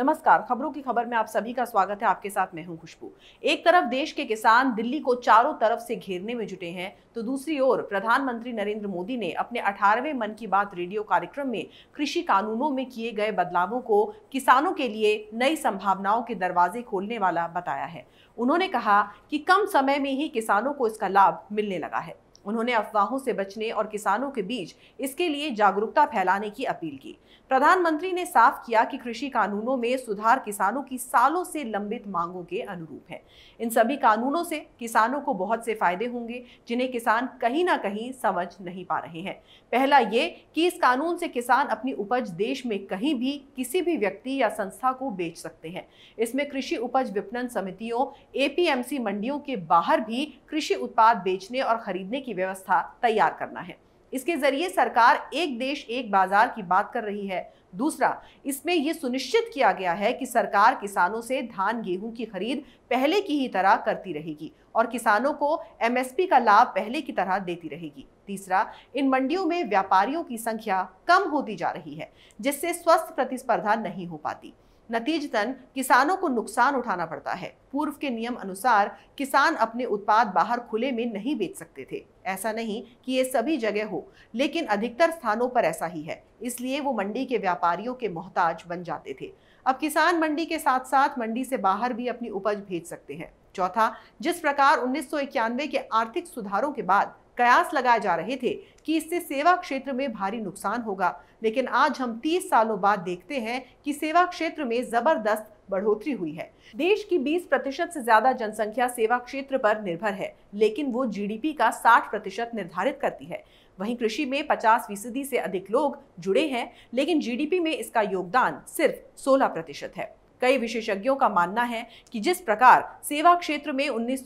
नमस्कार खबरों की खबर में आप सभी का स्वागत है आपके साथ मैं हूं खुशबू एक तरफ देश के किसान दिल्ली को चारों तरफ से घेरने में जुटे हैं तो दूसरी ओर प्रधानमंत्री नरेंद्र मोदी ने अपने 18वें मन की बात रेडियो कार्यक्रम में कृषि कानूनों में किए गए बदलावों को किसानों के लिए नई संभावनाओं के दरवाजे खोलने वाला बताया है उन्होंने कहा कि कम समय में ही किसानों को इसका लाभ मिलने लगा है उन्होंने अफवाहों से बचने और किसानों के बीच इसके लिए जागरूकता फैलाने की अपील की प्रधानमंत्री ने साफ किया कि कृषि कानूनों में सुधार किसानों की सालों से लंबित मांगों के अनुरूप है इन सभी कानूनों से किसानों को बहुत से फायदे होंगे जिन्हें किसान कहीं ना कहीं समझ नहीं पा रहे हैं पहला ये कि इस कानून से किसान अपनी उपज देश में कहीं भी किसी भी व्यक्ति या संस्था को बेच सकते हैं इसमें कृषि उपज विपणन समितियों एपीएमसी मंडियों के बाहर भी कृषि उत्पाद बेचने और खरीदने की व्यवस्था तैयार करना है इसके जरिए सरकार एक देश एक बाजार की बात कर रही है दूसरा इसमें यह सुनिश्चित किया गया है कि सरकार किसानों से धान गेहूं की खरीद पहले की ही तरह करती रहेगी और किसानों को एमएसपी का लाभ पहले की तरह देती रहेगी तीसरा इन मंडियों में व्यापारियों की संख्या कम होती जा रही है जिससे स्वस्थ प्रतिस्पर्धा नहीं हो पाती नतीजतन किसानों को नुकसान उठाना पड़ता है पूर्व के नियम अनुसार किसान अपने उत्पाद बाहर खुले में नहीं बेच सकते थे ऐसा नहीं कि ये सभी जगह हो लेकिन अधिकतर स्थानों पर ऐसा ही है इसलिए वो मंडी के व्यापारियों के मोहताज बन जाते थे अब किसान मंडी के साथ साथ मंडी से बाहर भी अपनी उपज भेज सकते हैं चौथा जिस प्रकार उन्नीस के आर्थिक सुधारों के बाद कयास लगाए जा रहे थे कि इससे सेवा क्षेत्र में भारी नुकसान होगा लेकिन आज हम 30 सालों बाद देखते हैं कि सेवा क्षेत्र में जबरदस्त बढ़ोतरी हुई है देश की 20 प्रतिशत से ज्यादा जनसंख्या सेवा क्षेत्र पर निर्भर है लेकिन वो जीडीपी का 60 प्रतिशत निर्धारित करती है वहीं कृषि में 50 फीसदी से अधिक लोग जुड़े हैं लेकिन जीडीपी में इसका योगदान सिर्फ 16 प्रतिशत है कई विशेषज्ञों का मानना है कि जिस प्रकार सेवा क्षेत्र में उन्नीस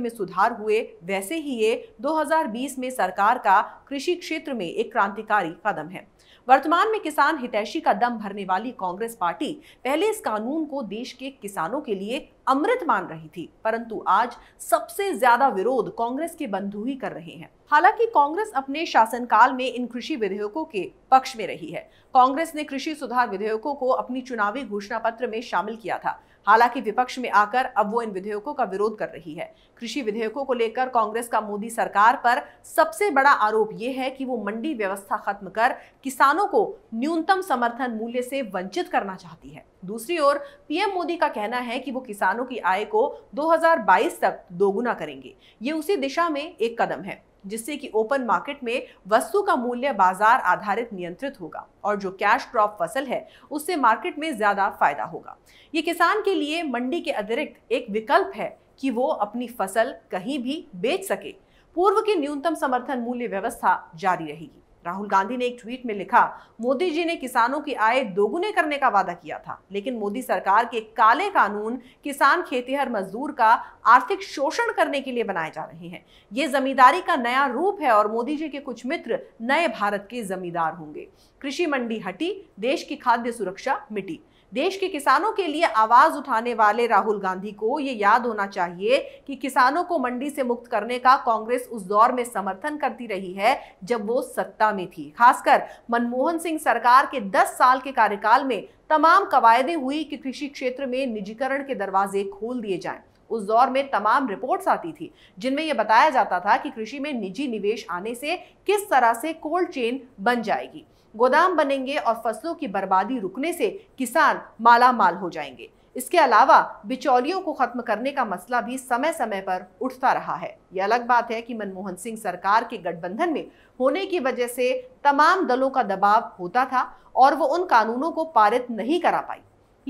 में सुधार हुए वैसे ही ये 2020 में सरकार का कृषि क्षेत्र में एक क्रांतिकारी कदम है वर्तमान में किसान हितैषी का दम भरने वाली कांग्रेस पार्टी पहले इस कानून को देश के किसानों के लिए अमृत मान रही थी परंतु आज सबसे ज्यादा विरोध कांग्रेस के बंधु ही कर रहे हैं हालांकि कांग्रेस अपने शासनकाल में इन कृषि विधेयकों के पक्ष में रही है कांग्रेस ने कृषि सुधार विधेयकों को अपनी चुनावी घोषणा पत्र में शामिल किया था हालांकि विपक्ष में आकर अब वो इन विधेयकों का विरोध कर रही है कृषि विधेयकों को लेकर कांग्रेस का मोदी सरकार पर सबसे बड़ा आरोप यह है कि वो मंडी व्यवस्था खत्म कर किसानों को न्यूनतम समर्थन मूल्य से वंचित करना चाहती है दूसरी ओर पीएम मोदी का कहना है कि वो किसानों की आय को 2022 तक दोगुना करेंगे ये उसी दिशा में एक कदम है जिससे कि ओपन मार्केट में वस्तु का मूल्य बाजार आधारित नियंत्रित होगा और जो कैश क्रॉप फसल है उससे मार्केट में ज़्यादा फायदा होगा ये किसान के लिए मंडी के अतिरिक्त एक विकल्प है कि वो अपनी फसल कहीं भी बेच सके पूर्व की न्यूनतम समर्थन मूल्य व्यवस्था जारी रहेगी राहुल गांधी ने एक ट्वीट में लिखा मोदी जी ने किसानों की आय दोगुने करने का वादा किया था लेकिन मोदी सरकार के काले कानून किसान खेतीहर मजदूर का आर्थिक शोषण करने के लिए बनाए जा रहे हैं ये जमींदारी का नया रूप है और मोदी जी के कुछ मित्र नए भारत के जमींदार होंगे कृषि मंडी हटी देश की खाद्य सुरक्षा मिट्टी देश के किसानों के लिए आवाज उठाने वाले राहुल गांधी को ये याद होना चाहिए कि किसानों को मंडी से मुक्त करने का कांग्रेस उस दौर में समर्थन करती रही है जब वो सत्ता में थी खासकर मनमोहन सिंह सरकार के 10 साल के कार्यकाल में तमाम कवायदे हुई कि कृषि क्षेत्र में निजीकरण के दरवाजे खोल दिए जाएं उस दौर में तमाम रिपोर्ट्स आती थी जिनमें यह बताया जाता था कि कृषि में निजी निवेश आने से किस तरह से कोल्ड चेन बन जाएगी गोदाम बनेंगे और फसलों की बर्बादी रुकने से किसान माला माल हो जाएंगे इसके अलावा बिचौलियों को खत्म करने का मसला भी समय समय पर उठता रहा है यह अलग बात है कि मनमोहन सिंह सरकार के गठबंधन में होने की वजह से तमाम दलों का दबाव होता था और वो उन कानूनों को पारित नहीं करा पाई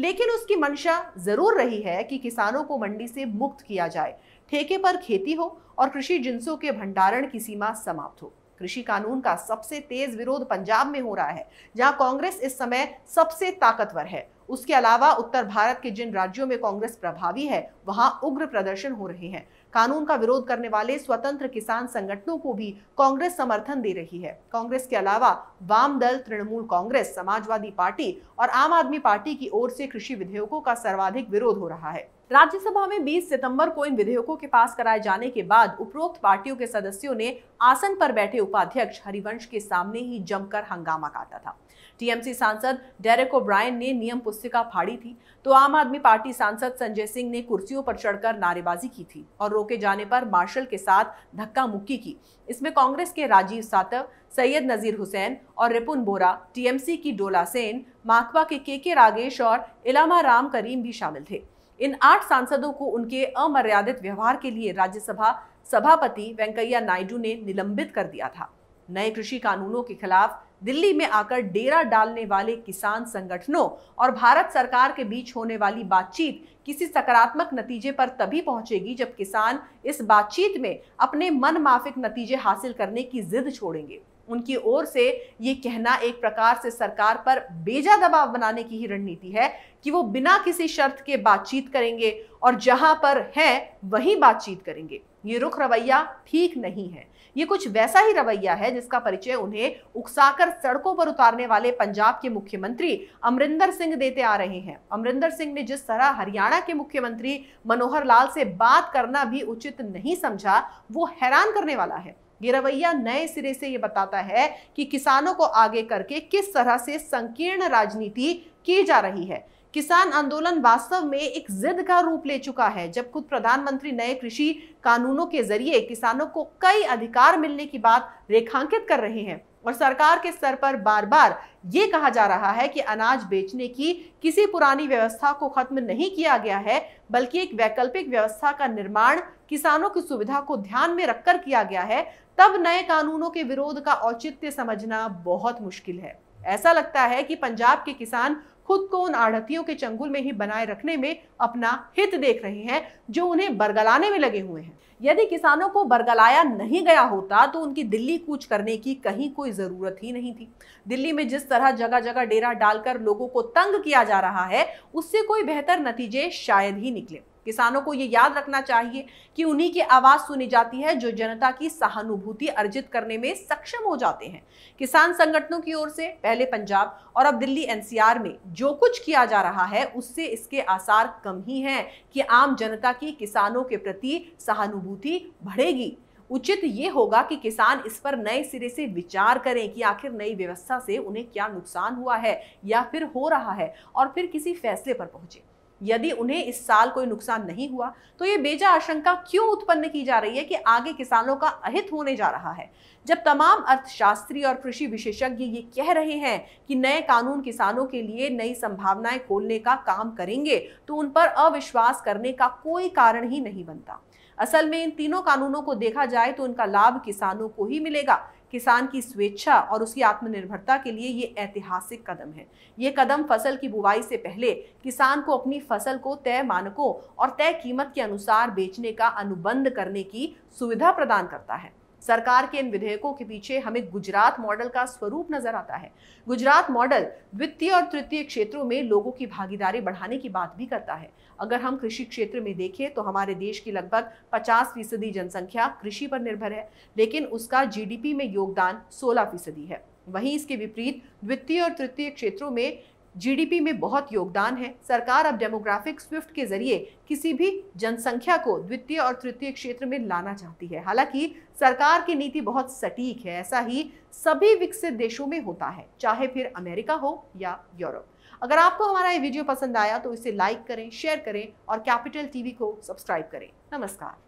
लेकिन उसकी मंशा जरूर रही है कि किसानों को मंडी से मुक्त किया जाए ठेके पर खेती हो और कृषि जिनसों के भंडारण की सीमा समाप्त हो कृषि कानून का सबसे तेज विरोध पंजाब में हो रहा है जहां कांग्रेस इस समय सबसे ताकतवर है उसके अलावा उत्तर भारत के जिन राज्यों में कांग्रेस प्रभावी है वहां उग्र प्रदर्शन हो रहे हैं कानून का विरोध करने वाले स्वतंत्र किसान संगठनों को भी कांग्रेस समर्थन दे रही है कांग्रेस के अलावा वाम दल तृणमूल कांग्रेस समाजवादी पार्टी और आम आदमी पार्टी की ओर से कृषि विधेयकों का सर्वाधिक विरोध हो रहा है राज्यसभा में 20 सितंबर को इन विधेयकों के पास कराए जाने के बाद उपरोक्त पार्टियों के सदस्यों ने आसन पर बैठे उपाध्यक्ष हरिवंश के सामने ही जमकर हंगामा काटा था टीएमसी सांसद डेरेक ओब्रायन ने नियम पुस्तिका फाड़ी थी तो आम आदमी पार्टी सांसद संजय सिंह ने कुर्सियों पर चढ़कर नारेबाजी की थी और रोके जाने पर मार्शल के साथ धक्का मुक्की की इसमें कांग्रेस के राजीव सातव सैयद नजीर हुसैन और रिपुन बोरा टीएमसी की डोला सेन माकपा के के के रागेश और इलामा राम करीम भी शामिल थे इन आठ सांसदों को उनके अमर्यादित व्यवहार के लिए राज्यसभा सभापति वेंकैया नायडू ने निलंबित कर दिया था नए कृषि कानूनों के खिलाफ दिल्ली में आकर डेरा डालने वाले किसान संगठनों और भारत सरकार के बीच होने वाली बातचीत किसी सकारात्मक नतीजे पर तभी पहुंचेगी जब किसान इस बातचीत में अपने मनमाफिक नतीजे हासिल करने की जिद छोड़ेंगे उनकी ओर से ये कहना एक प्रकार से सरकार पर बेजा दबाव बनाने की ही रणनीति है कि वो बिना किसी शर्त के बातचीत करेंगे और जहां पर हैं वहीं बातचीत करेंगे ये रुख रवैया ठीक नहीं है ये कुछ वैसा ही रवैया है जिसका परिचय उन्हें उकसाकर सड़कों पर उतारने वाले पंजाब के मुख्यमंत्री अमरिंदर सिंह देते आ रहे हैं अमरिंदर सिंह ने जिस तरह हरियाणा के मुख्यमंत्री मनोहर लाल से बात करना भी उचित नहीं समझा वो हैरान करने वाला है ये रवैया नए सिरे से ये बताता है कि किसानों को आगे करके किस तरह से संकीर्ण राजनीति की जा रही है किसान आंदोलन वास्तव में एक जिद का रूप ले चुका है जब खुद प्रधानमंत्री नए कृषि कानूनों के जरिए किसानों को कई अधिकार मिलने की बात रेखांकित कर रहे हैं और सरकार के स्तर पर बार बार ये कहा जा रहा है कि अनाज बेचने की किसी पुरानी व्यवस्था को खत्म नहीं किया गया है बल्कि एक वैकल्पिक व्यवस्था का निर्माण किसानों की सुविधा को ध्यान में रखकर किया गया है तब नए कानूनों के विरोध का औचित्य समझना बहुत मुश्किल है ऐसा लगता है कि पंजाब के किसान खुद को उन आढ़तियों के चंगुल में ही बनाए रखने में अपना हित देख रहे हैं जो उन्हें बरगलाने में लगे हुए हैं यदि किसानों को बरगलाया नहीं गया होता तो उनकी दिल्ली कूच करने की कहीं कोई ज़रूरत ही नहीं थी दिल्ली में जिस तरह जगह जगह डेरा डालकर लोगों को तंग किया जा रहा है उससे कोई बेहतर नतीजे शायद ही निकले किसानों को ये याद रखना चाहिए कि उन्हीं की आवाज़ सुनी जाती है जो जनता की सहानुभूति अर्जित करने में सक्षम हो जाते हैं किसान संगठनों की ओर से पहले पंजाब और अब दिल्ली एनसीआर में जो कुछ किया जा रहा है उससे इसके आसार कम ही हैं कि आम जनता की किसानों के प्रति सहानुभूति बढ़ेगी उचित ये होगा कि किसान इस पर नए सिरे से विचार करें कि आखिर नई व्यवस्था से उन्हें क्या नुकसान हुआ है या फिर हो रहा है और फिर किसी फैसले पर पहुंचे यदि उन्हें इस साल कोई नुकसान नहीं हुआ तो ये बेजा आशंका क्यों उत्पन्न की जा रही है कि आगे किसानों का अहित होने जा रहा है जब तमाम अर्थशास्त्री और कृषि विशेषज्ञ ये कह रहे हैं कि नए कानून किसानों के लिए नई संभावनाएं खोलने का काम करेंगे तो उन पर अविश्वास करने का कोई कारण ही नहीं बनता असल में इन तीनों कानूनों को देखा जाए तो इनका लाभ किसानों को ही मिलेगा किसान की स्वेच्छा और उसकी आत्मनिर्भरता के लिए ये ऐतिहासिक कदम है ये कदम फसल की बुवाई से पहले किसान को अपनी फसल को तय मानकों और तय कीमत के अनुसार बेचने का अनुबंध करने की सुविधा प्रदान करता है सरकार के इन विधेयकों के पीछे हमें गुजरात मॉडल का स्वरूप नजर आता है गुजरात मॉडल द्वितीय और तृतीय क्षेत्रों में लोगों की भागीदारी बढ़ाने की बात भी करता है अगर हम कृषि क्षेत्र में देखें तो हमारे देश की लगभग 50 फीसदी जनसंख्या कृषि पर निर्भर है लेकिन उसका जीडीपी में योगदान 16 फीसदी है वहीं इसके विपरीत द्वितीय और तृतीय क्षेत्रों में जीडीपी में बहुत योगदान है सरकार अब डेमोग्राफिक स्विफ्ट के जरिए किसी भी जनसंख्या को द्वितीय और तृतीय क्षेत्र में लाना चाहती है हालांकि सरकार की नीति बहुत सटीक है ऐसा ही सभी विकसित देशों में होता है चाहे फिर अमेरिका हो या यूरोप अगर आपको हमारा ये वीडियो पसंद आया तो इसे लाइक करें शेयर करें और कैपिटल टीवी को सब्सक्राइब करें नमस्कार